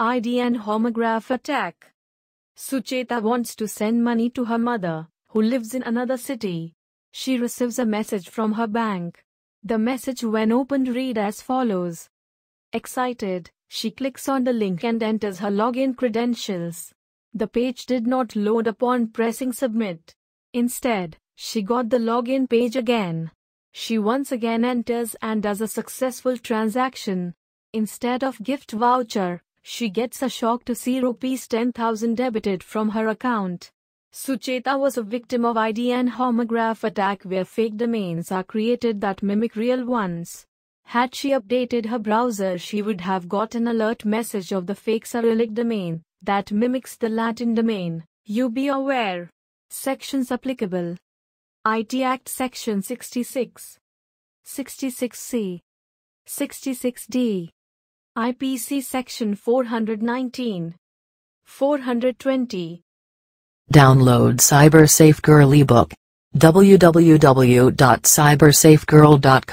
IDN homograph attack. Sucheta wants to send money to her mother, who lives in another city. She receives a message from her bank. The message when opened read as follows. Excited, she clicks on the link and enters her login credentials. The page did not load upon pressing submit. Instead, she got the login page again. She once again enters and does a successful transaction. Instead of gift voucher, she gets a shock to see rupees 10,000 debited from her account. Sucheta was a victim of ID and homograph attack where fake domains are created that mimic real ones. Had she updated her browser she would have got an alert message of the fake Cyrillic domain that mimics the Latin domain. You be aware. Sections applicable. IT Act Section 66. 66C. 66D. IPC Section 419. 420. Download Cyber Safe Girl ebook. www.cybersafegirl.com